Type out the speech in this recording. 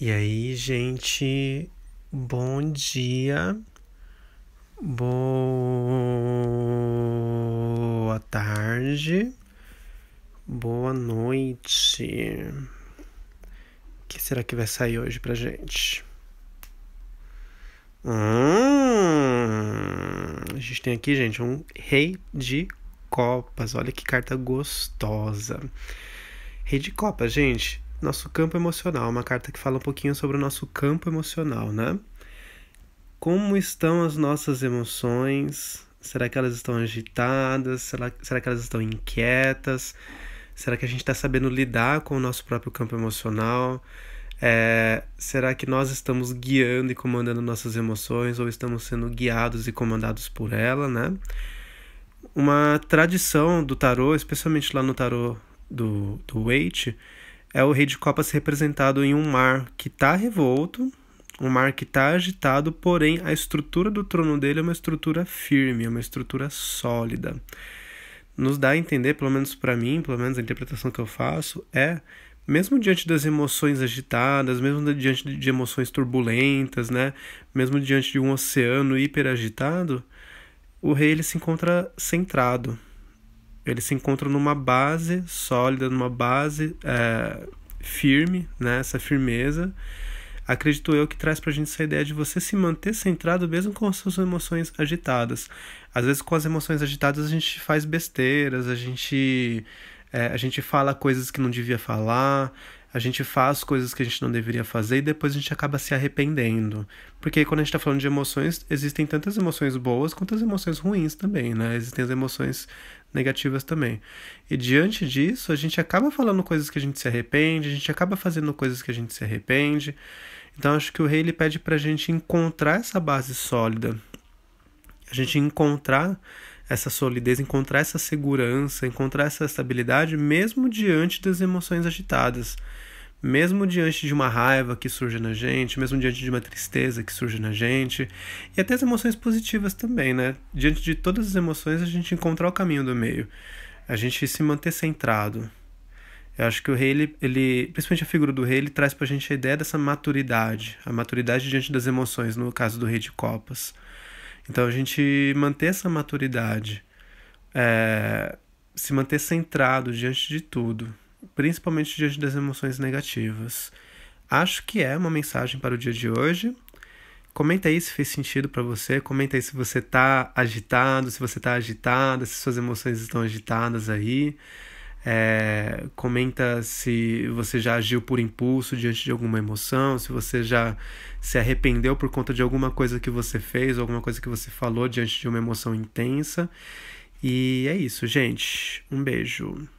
E aí, gente, bom dia, boa tarde, boa noite. O que será que vai sair hoje pra gente? Hum, a gente tem aqui, gente, um rei de copas. Olha que carta gostosa. Rei de copas, gente nosso campo emocional, uma carta que fala um pouquinho sobre o nosso campo emocional, né? Como estão as nossas emoções? Será que elas estão agitadas? Será, será que elas estão inquietas? Será que a gente está sabendo lidar com o nosso próprio campo emocional? É, será que nós estamos guiando e comandando nossas emoções ou estamos sendo guiados e comandados por ela, né? Uma tradição do tarô, especialmente lá no tarô do, do Waite, é o Rei de Copas representado em um mar que está revolto, um mar que está agitado, porém a estrutura do trono dele é uma estrutura firme, é uma estrutura sólida. Nos dá a entender, pelo menos para mim, pelo menos a interpretação que eu faço, é mesmo diante das emoções agitadas, mesmo diante de emoções turbulentas, né? mesmo diante de um oceano hiperagitado, o rei ele se encontra centrado, eles se encontram numa base sólida, numa base é, firme, né? essa firmeza. Acredito eu que traz para a gente essa ideia de você se manter centrado mesmo com as suas emoções agitadas. Às vezes, com as emoções agitadas, a gente faz besteiras, a gente, é, a gente fala coisas que não devia falar, a gente faz coisas que a gente não deveria fazer e depois a gente acaba se arrependendo. Porque quando a gente está falando de emoções, existem tantas emoções boas quanto as emoções ruins também, né? Existem as emoções negativas também. E diante disso, a gente acaba falando coisas que a gente se arrepende, a gente acaba fazendo coisas que a gente se arrepende. Então acho que o rei ele pede para a gente encontrar essa base sólida, a gente encontrar essa solidez, encontrar essa segurança, encontrar essa estabilidade mesmo diante das emoções agitadas mesmo diante de uma raiva que surge na gente, mesmo diante de uma tristeza que surge na gente, e até as emoções positivas também, né? Diante de todas as emoções, a gente encontrar o caminho do meio, a gente se manter centrado. Eu acho que o rei, ele, ele principalmente a figura do rei, ele traz pra gente a ideia dessa maturidade, a maturidade diante das emoções, no caso do rei de copas. Então a gente manter essa maturidade, é, se manter centrado diante de tudo, principalmente diante das emoções negativas. Acho que é uma mensagem para o dia de hoje. Comenta aí se fez sentido para você, comenta aí se você tá agitado, se você tá agitada, se suas emoções estão agitadas aí. É, comenta se você já agiu por impulso diante de alguma emoção, se você já se arrependeu por conta de alguma coisa que você fez, alguma coisa que você falou diante de uma emoção intensa. E é isso, gente. Um beijo.